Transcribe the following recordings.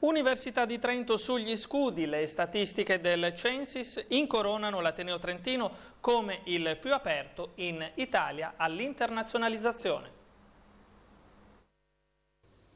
Università di Trento sugli scudi, le statistiche del Censis incoronano l'Ateneo Trentino come il più aperto in Italia all'internazionalizzazione.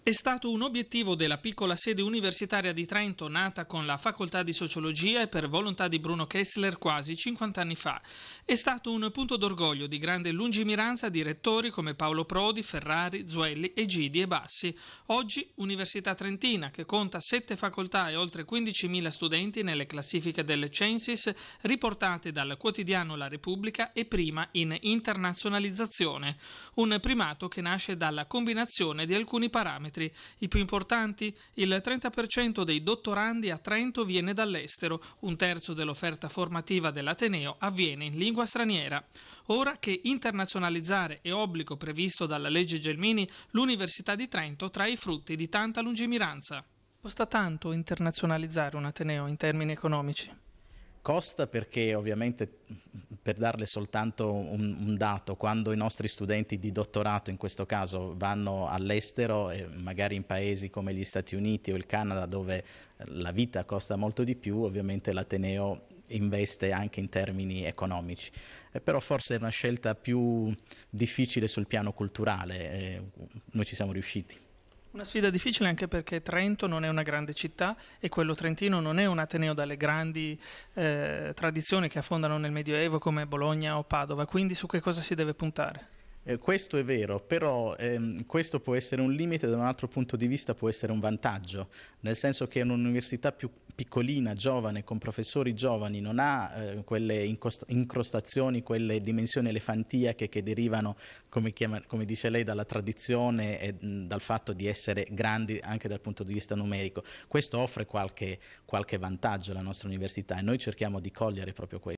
È stato un obiettivo della piccola sede universitaria di Trento nata con la facoltà di sociologia e per volontà di Bruno Kessler quasi 50 anni fa. È stato un punto d'orgoglio di grande lungimiranza di rettori come Paolo Prodi, Ferrari, Zuelli, Egidi e Bassi. Oggi Università Trentina, che conta 7 facoltà e oltre 15.000 studenti nelle classifiche delle Censis riportate dal quotidiano La Repubblica e prima in internazionalizzazione. Un primato che nasce dalla combinazione di alcuni parametri chilometri. I più importanti? Il 30% dei dottorandi a Trento viene dall'estero, un terzo dell'offerta formativa dell'Ateneo avviene in lingua straniera. Ora che internazionalizzare è obbligo previsto dalla legge Gelmini, l'Università di Trento trae i frutti di tanta lungimiranza. Costa tanto internazionalizzare un Ateneo in termini economici? Costa perché ovviamente per darle soltanto un, un, dato, quando i nostri studenti di dottorato in questo caso vanno all'estero, magari in paesi come gli Stati Uniti o il Canada dove la vita costa molto di più, ovviamente l'Ateneo investe anche in termini economici. Eh, però forse è una scelta più difficile sul piano culturale, eh, noi ci siamo riusciti. Una sfida difficile anche perché Trento non è una grande città e quello trentino non è un ateneo dalle grandi eh, tradizioni che affondano nel Medioevo come Bologna o Padova, quindi su che cosa si deve puntare? Eh, questo è vero, però ehm, questo può essere un limite, da un altro punto di vista può essere un vantaggio, nel senso che un'università più piccolina, giovane, con professori giovani, non ha eh, quelle incrostazioni, quelle dimensioni elefantiache che derivano, come, chiama, come dice lei, dalla tradizione e mh, mm, dal fatto di essere grandi anche dal punto di vista numerico. Questo offre qualche, qualche vantaggio alla nostra università e noi cerchiamo di cogliere proprio questo.